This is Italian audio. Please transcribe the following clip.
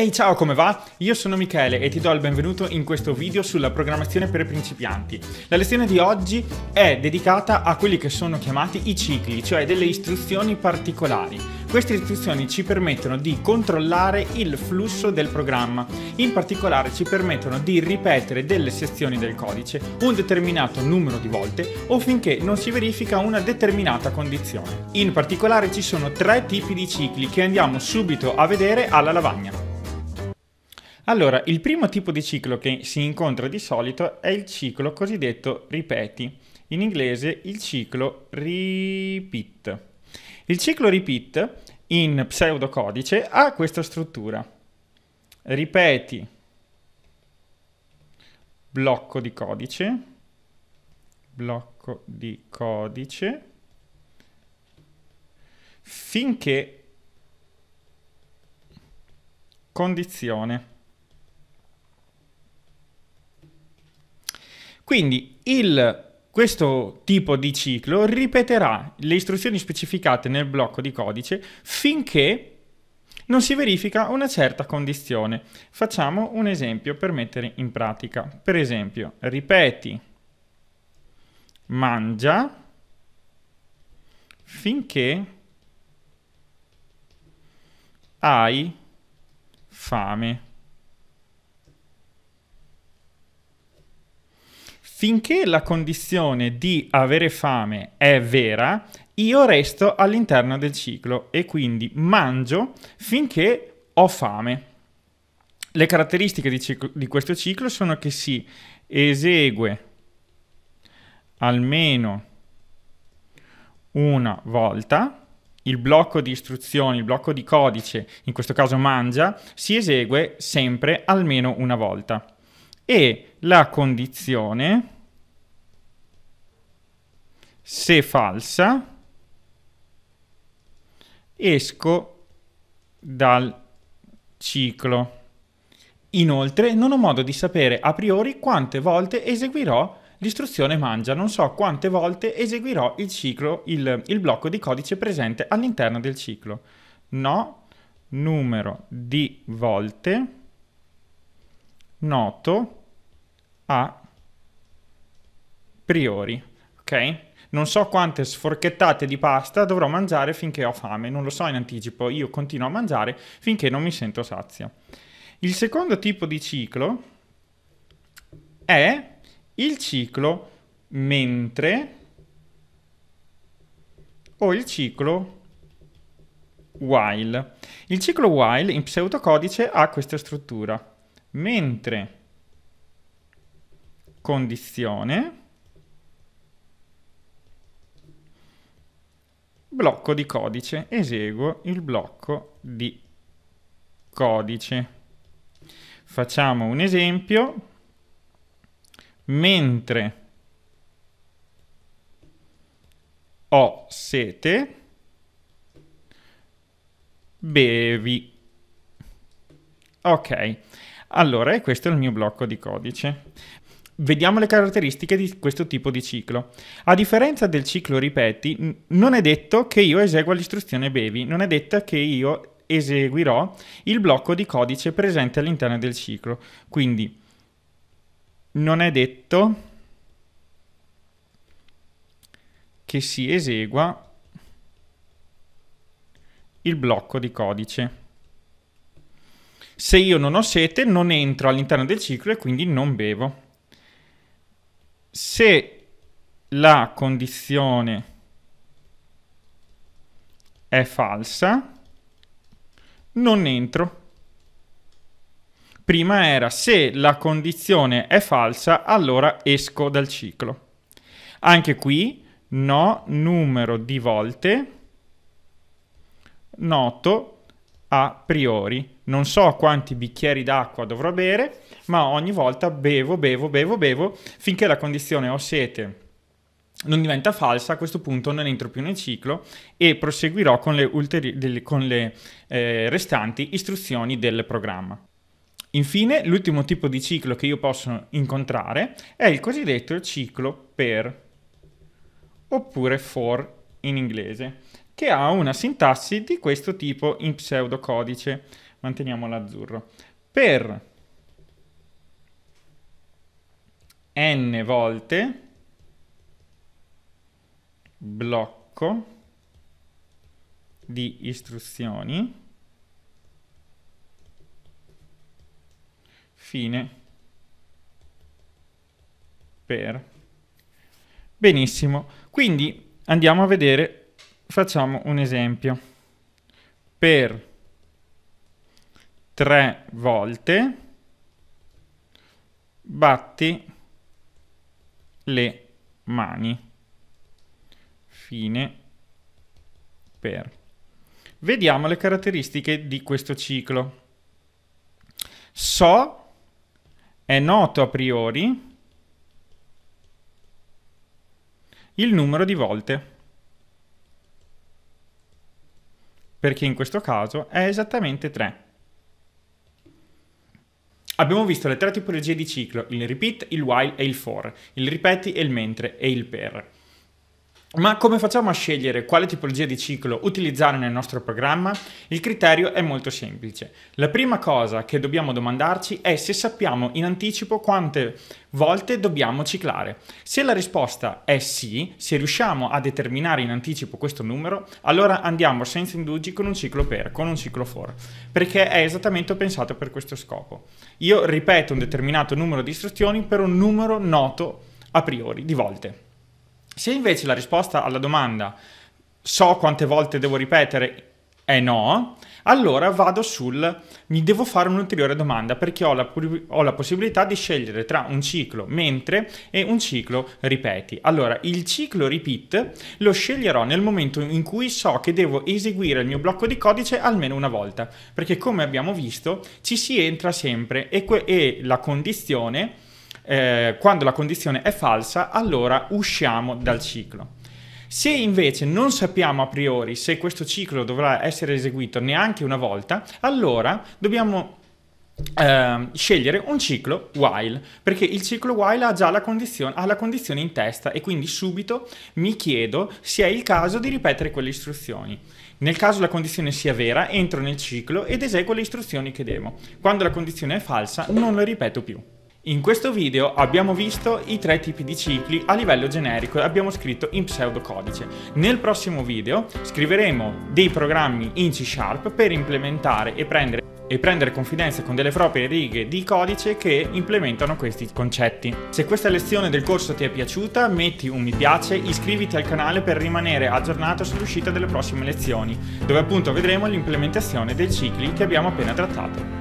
Ehi hey, ciao come va? Io sono Michele e ti do il benvenuto in questo video sulla programmazione per principianti. La lezione di oggi è dedicata a quelli che sono chiamati i cicli, cioè delle istruzioni particolari. Queste istruzioni ci permettono di controllare il flusso del programma, in particolare ci permettono di ripetere delle sezioni del codice un determinato numero di volte o finché non si verifica una determinata condizione. In particolare ci sono tre tipi di cicli che andiamo subito a vedere alla lavagna. Allora, il primo tipo di ciclo che si incontra di solito è il ciclo cosiddetto ripeti, in inglese il ciclo repeat. Il ciclo repeat in pseudocodice ha questa struttura. Ripeti blocco di codice, blocco di codice, finché condizione Quindi il, questo tipo di ciclo ripeterà le istruzioni specificate nel blocco di codice finché non si verifica una certa condizione. Facciamo un esempio per mettere in pratica. Per esempio, ripeti mangia finché hai fame. Finché la condizione di avere fame è vera, io resto all'interno del ciclo e quindi mangio finché ho fame. Le caratteristiche di, ciclo, di questo ciclo sono che si esegue almeno una volta il blocco di istruzioni, il blocco di codice, in questo caso mangia, si esegue sempre almeno una volta e la condizione se falsa esco dal ciclo. Inoltre non ho modo di sapere a priori quante volte eseguirò l'istruzione mangia, non so quante volte eseguirò il ciclo, il, il blocco di codice presente all'interno del ciclo. No, numero di volte noto a priori, ok? Non so quante sforchettate di pasta dovrò mangiare finché ho fame, non lo so in anticipo, io continuo a mangiare finché non mi sento sazio. Il secondo tipo di ciclo è il ciclo mentre o il ciclo while. Il ciclo while in pseudocodice ha questa struttura. Mentre condizione blocco di codice, eseguo il blocco di codice. Facciamo un esempio, mentre ho sete, bevi. Ok, allora questo è il mio blocco di codice. Vediamo le caratteristiche di questo tipo di ciclo. A differenza del ciclo ripeti, non è detto che io esegua l'istruzione bevi, non è detto che io eseguirò il blocco di codice presente all'interno del ciclo. Quindi non è detto che si esegua il blocco di codice. Se io non ho sete non entro all'interno del ciclo e quindi non bevo se la condizione è falsa, non entro. Prima era se la condizione è falsa, allora esco dal ciclo. Anche qui no numero di volte noto a priori. Non so quanti bicchieri d'acqua dovrò bere, ma ogni volta bevo, bevo, bevo, bevo, finché la condizione ho sete non diventa falsa, a questo punto non entro più nel ciclo e proseguirò con le, ulteri- del, con le eh, restanti istruzioni del programma. Infine, l'ultimo tipo di ciclo che io posso incontrare è il cosiddetto ciclo per oppure for in inglese che ha una sintassi di questo tipo in pseudocodice. Manteniamo l'azzurro. Per n volte blocco di istruzioni fine per benissimo quindi andiamo a vedere Facciamo un esempio. Per tre volte batti le mani. Fine per. Vediamo le caratteristiche di questo ciclo. So è noto a priori il numero di volte. perché in questo caso è esattamente 3. Abbiamo visto le tre tipologie di ciclo, il repeat, il while e il for, il ripeti e il mentre e il per. Ma come facciamo a scegliere quale tipologia di ciclo utilizzare nel nostro programma? Il criterio è molto semplice. La prima cosa che dobbiamo domandarci è se sappiamo in anticipo quante volte dobbiamo ciclare. Se la risposta è sì, se riusciamo a determinare in anticipo questo numero, allora andiamo senza indugi con un ciclo per, con un ciclo for, perché è esattamente pensato per questo scopo. Io ripeto un determinato numero di istruzioni per un numero noto a priori di volte. Se invece la risposta alla domanda so quante volte devo ripetere è no, allora vado sul mi devo fare un'ulteriore domanda perché ho la, ho la, possibilità di scegliere tra un ciclo mentre e un ciclo ripeti. Allora, il ciclo repeat lo sceglierò nel momento in cui so che devo eseguire il mio blocco di codice almeno una volta, perché come abbiamo visto ci si entra sempre e, e la condizione eh, quando la condizione è falsa, allora usciamo dal ciclo. Se invece non sappiamo a priori se questo ciclo dovrà essere eseguito neanche una volta, allora dobbiamo eh, scegliere un ciclo while, perché il ciclo while ha già la condizione, ha la condizione in testa e quindi subito mi chiedo se è il caso di ripetere quelle istruzioni. Nel caso la condizione sia vera, entro nel ciclo ed eseguo le istruzioni che devo. Quando la condizione è falsa, non le ripeto più. In questo video abbiamo visto i tre tipi di cicli a livello generico e abbiamo scritto in pseudocodice. Nel prossimo video scriveremo dei programmi in C Sharp per implementare e prendere, e prendere confidenza con delle proprie righe di codice che implementano questi concetti. Se questa lezione del corso ti è piaciuta metti un mi piace, iscriviti al canale per rimanere aggiornato sull'uscita delle prossime lezioni, dove appunto vedremo l'implementazione dei cicli che abbiamo appena trattato.